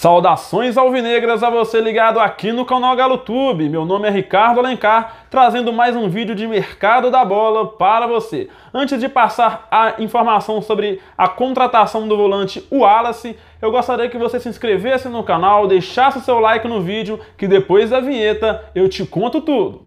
Saudações alvinegras a você ligado aqui no canal GaloTube. Meu nome é Ricardo Alencar, trazendo mais um vídeo de mercado da bola para você. Antes de passar a informação sobre a contratação do volante Wallace, eu gostaria que você se inscrevesse no canal, deixasse seu like no vídeo, que depois da vinheta eu te conto tudo.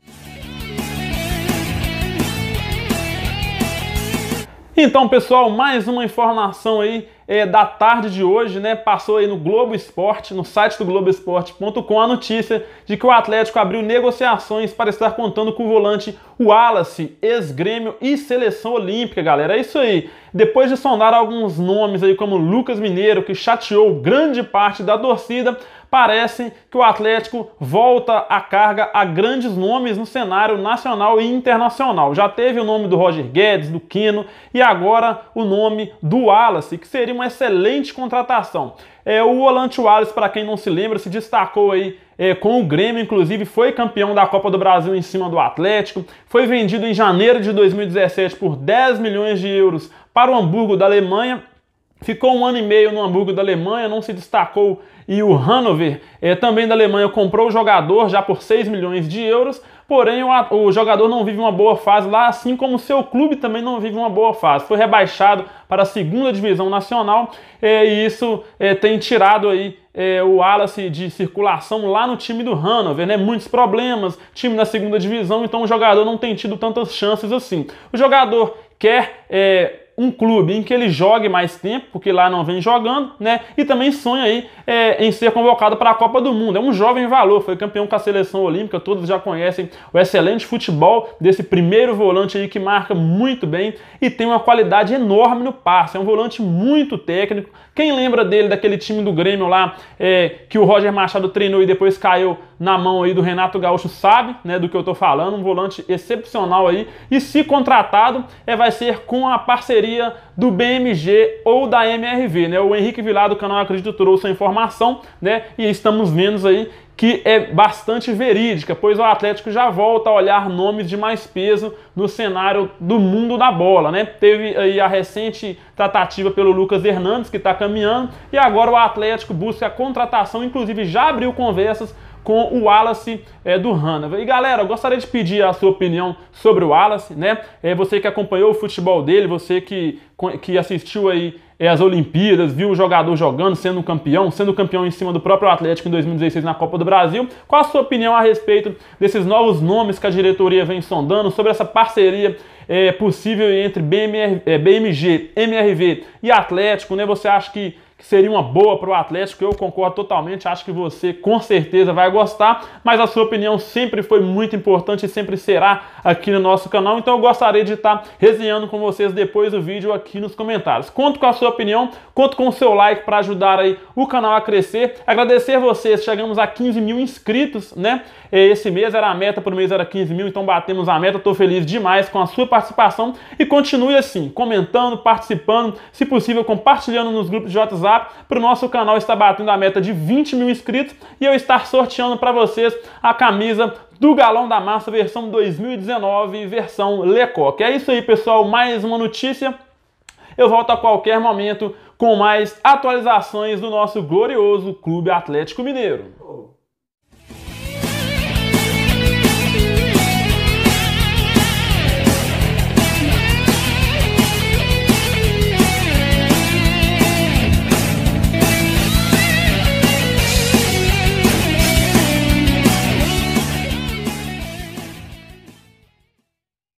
Então, pessoal, mais uma informação aí é, da tarde de hoje, né? Passou aí no Globo Esporte, no site do Globoesporte.com, a notícia de que o Atlético abriu negociações para estar contando com o volante Wallace, ex-grêmio e seleção olímpica, galera. É isso aí. Depois de sondar alguns nomes aí, como Lucas Mineiro, que chateou grande parte da torcida, parecem que o Atlético volta a carga a grandes nomes no cenário nacional e internacional. Já teve o nome do Roger Guedes, do Quino e agora o nome do Wallace, que seria uma excelente contratação. É, o volante Wallace, para quem não se lembra, se destacou aí é, com o Grêmio, inclusive foi campeão da Copa do Brasil em cima do Atlético, foi vendido em janeiro de 2017 por 10 milhões de euros para o Hamburgo da Alemanha Ficou um ano e meio no Hamburgo da Alemanha, não se destacou e o Hannover, é, também da Alemanha, comprou o jogador já por 6 milhões de euros, porém o, o, jogador não vive uma boa fase lá, assim como seu clube também não vive uma boa fase. Foi rebaixado para a segunda divisão nacional é, e isso é, tem tirado aí é, o Wallace de circulação lá no time do Hannover, né? Muitos problemas, time na segunda divisão, então o jogador não tem tido tantas chances assim. O jogador quer é, um clube em que ele jogue mais tempo, porque lá não vem jogando, né? E também sonha aí é, em ser convocado para a Copa do Mundo. É um jovem valor, foi campeão com a seleção olímpica, todos já conhecem o excelente futebol desse primeiro volante aí que marca muito bem e tem uma qualidade enorme no passe. É um volante muito técnico. Quem lembra dele daquele time do Grêmio lá é, que o Roger Machado treinou e depois caiu na mão aí do Renato Gaúcho sabe, né, do que eu tô falando, um volante excepcional aí. E se contratado, é vai ser com a parceria do BMG ou da MRV, né? O Henrique Vilar do canal Acredito trouxe a informação, né? E estamos vendo aí que é bastante verídica, pois o Atlético já volta a olhar nomes de mais peso no cenário do mundo da bola, né? Teve aí a recente tratativa pelo Lucas Hernandes, que está caminhando, e agora o Atlético busca a contratação, inclusive já abriu conversas com o Wallace é, do Hanover. E galera, eu gostaria de pedir a sua opinião sobre o Wallace, né? É, você que acompanhou o futebol dele, você que que assistiu aí é, as Olimpíadas, viu o jogador jogando, sendo campeão, sendo campeão em cima do próprio Atlético em 2016 na Copa do Brasil. Qual a sua opinião a respeito desses novos nomes que a diretoria vem sondando, sobre essa parceria é, possível entre BMG, é, MRV e Atlético? Né? Você acha que que seria uma boa para o Atlético. Eu concordo totalmente, acho que você com certeza vai gostar, mas a sua opinião sempre foi muito importante e sempre será aqui no nosso canal. Então eu gostaria de estar resenhando com vocês depois do vídeo aqui nos comentários. Conto com a sua opinião, conto com o seu like para ajudar aí o canal a crescer. Agradecer a vocês, chegamos a 15 mil inscritos, né? É, esse mês era a meta, por mês era 15 mil, então batemos a meta. Estou feliz demais com a sua participação e continue assim, comentando, participando, se possível compartilhando nos grupos de WhatsApp lá para o nosso canal estar batendo a meta de 20 mil inscritos e eu estar sorteando para vocês a camisa do Galão da Massa versão 2019 versão Lecoque. É isso aí, pessoal. Mais uma notícia. Eu volto a qualquer momento com mais atualizações do nosso glorioso Clube Atlético Mineiro.